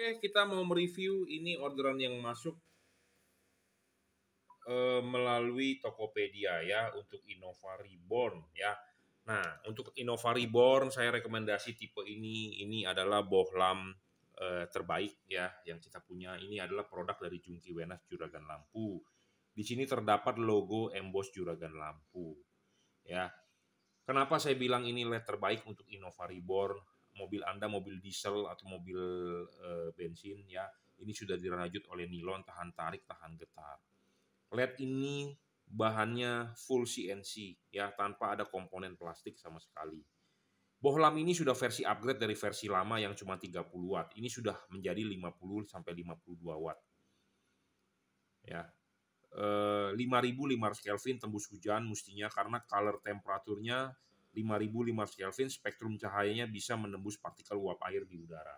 Oke, kita mau mereview ini orderan yang masuk e, melalui Tokopedia ya untuk Innova Reborn ya. Nah, untuk Innova Reborn saya rekomendasi tipe ini. Ini adalah bohlam e, eh, terbaik ya yang kita punya. Ini adalah produk dari Jungki Wenas Juragan Lampu. Di sini terdapat logo emboss Juragan Lampu. Ya. Kenapa saya bilang ini LED terbaik untuk Innova Reborn? mobil Anda mobil diesel atau mobil uh, bensin ya, ini sudah dirajut oleh nilon tahan tarik, tahan getar. LED ini bahannya full CNC ya, tanpa ada komponen plastik sama sekali. Bohlam ini sudah versi upgrade dari versi lama yang cuma 30 watt. Ini sudah menjadi 50 sampai 52 watt. Ya. E, eh, 5500 Kelvin tembus hujan mestinya karena color temperaturnya 5500 Kelvin spektrum cahayanya bisa menembus partikel uap air di udara.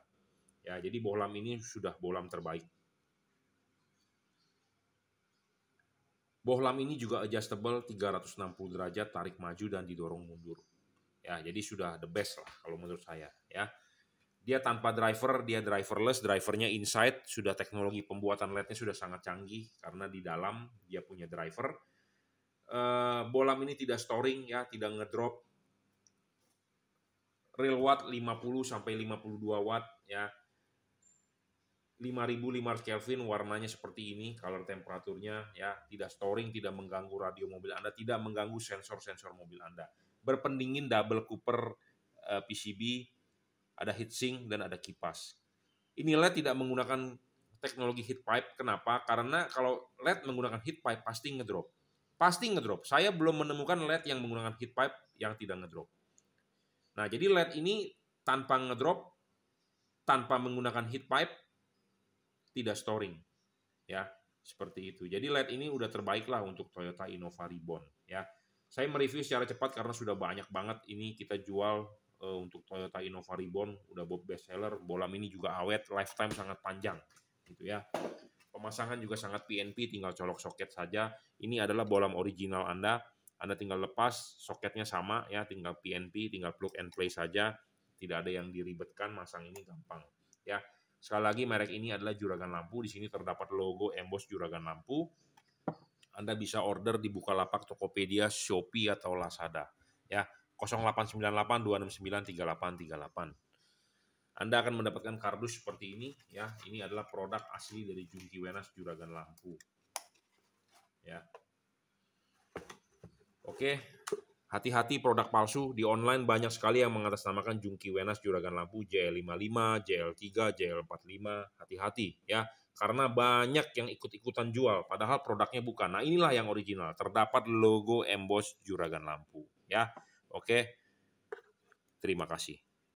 Ya, jadi bohlam ini sudah bohlam terbaik. Bohlam ini juga adjustable 360 derajat tarik maju dan didorong mundur. Ya, jadi sudah the best lah kalau menurut saya, ya. Dia tanpa driver, dia driverless, drivernya inside, sudah teknologi pembuatan LED-nya sudah sangat canggih karena di dalam dia punya driver. Uh, eh, bolam ini tidak storing ya, tidak ngedrop, real watt 50 sampai 52 watt ya. 5500 Kelvin warnanya seperti ini color temperaturnya ya tidak storing tidak mengganggu radio mobil Anda tidak mengganggu sensor-sensor mobil Anda berpendingin double Cooper uh, eh, PCB ada heatsink dan ada kipas inilah tidak menggunakan teknologi heat pipe kenapa karena kalau LED menggunakan heat pipe pasti ngedrop pasti ngedrop saya belum menemukan LED yang menggunakan heat pipe yang tidak ngedrop Nah, jadi LED ini tanpa ngedrop, tanpa menggunakan heat pipe, tidak storing. Ya, seperti itu. Jadi LED ini udah terbaik lah untuk Toyota Innova Reborn. Ya, saya mereview secara cepat karena sudah banyak banget ini kita jual uh, untuk Toyota Innova Reborn udah bob best seller. Bolam ini juga awet, lifetime sangat panjang, gitu ya. Pemasangan juga sangat PNP, tinggal colok soket saja. Ini adalah bolam original Anda anda tinggal lepas, soketnya sama ya, tinggal PNP, tinggal plug and play saja, tidak ada yang diribetkan, masang ini gampang ya. Sekali lagi merek ini adalah Juragan Lampu, di sini terdapat logo emboss Juragan Lampu. Anda bisa order di Bukalapak, Tokopedia, Shopee atau Lazada ya. 0898 269 3838. Anda akan mendapatkan kardus seperti ini ya. Ini adalah produk asli dari Jungki Wenas Juragan Lampu. Ya, Oke, hati-hati produk palsu di online banyak sekali yang mengatasnamakan Jungki Wenas Juragan Lampu JL55, JL3, JL45. Hati-hati ya, karena banyak yang ikut-ikutan jual padahal produknya bukan. Nah, inilah yang original. Terdapat logo emboss Juragan Lampu ya. Oke. Terima kasih.